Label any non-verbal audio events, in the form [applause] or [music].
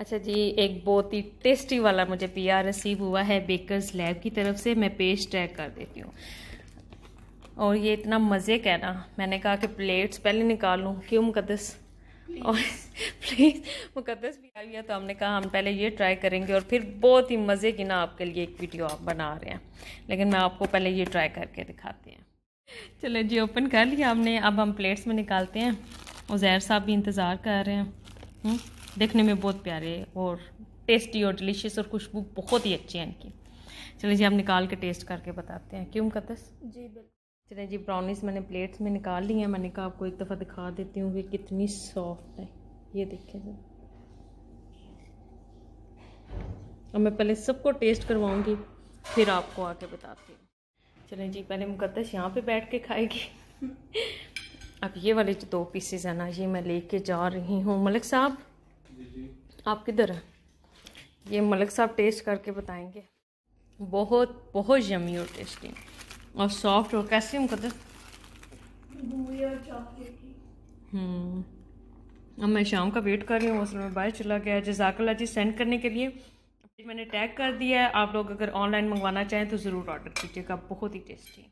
अच्छा जी एक बहुत ही टेस्टी वाला मुझे पिया रसीव हुआ है बेकर्स लैब की तरफ से मैं पेस्ट ट्रैक कर देती हूँ और ये इतना मज़े का है ना मैंने कहा कि प्लेट्स पहले निकाल लूँ क्यों मुकदस और प्लीज़ [laughs] मुकदस भी आ गया तो हमने कहा हम पहले ये ट्राई करेंगे और फिर बहुत ही मज़े की ना आपके लिए एक वीडियो आप बना रहे हैं लेकिन मैं आपको पहले ये ट्राई करके दिखाते हैं चलो जी ओपन कर लिया हमने अब हम प्लेट्स में निकालते हैं उजैर साहब भी इंतज़ार कर रहे हैं हम्म? देखने में बहुत प्यारे और टेस्टी और डिलीशियस और खुशबू बहुत ही अच्छी है इनकी चलिए जी आप निकाल के टेस्ट करके बताते हैं क्यों मुकदस जी बिल्कुल चलिए जी ब्राउनीज मैंने प्लेट्स में निकाल ली हैं मैंने कहा आपको एक दफ़ा दिखा देती हूँ कि कितनी सॉफ्ट है ये देखिए जी और मैं पहले सबको टेस्ट करवाऊँगी फिर आपको आके बताती हूँ चलें जी पहले मुकदस यहाँ पे बैठ के खाएगी अब ये वाले जो दो पीसेज है ना ये मैं लेके जा रही हूँ मलिक साहब आप किधर हैं ये मलिक साहब टेस्ट करके बताएंगे बहुत बहुत यमी और टेस्टी और सॉफ्ट और कैसे हम कदर हम्म। अब मैं शाम का वेट कर रही हूँ असल में बाहर चला गया जजाकला जी सेंड करने के लिए मैंने टैग कर दिया है आप लोग अगर ऑनलाइन मंगवाना चाहें तो ज़रूर ऑर्डर कीजिएगा बहुत ही टेस्टी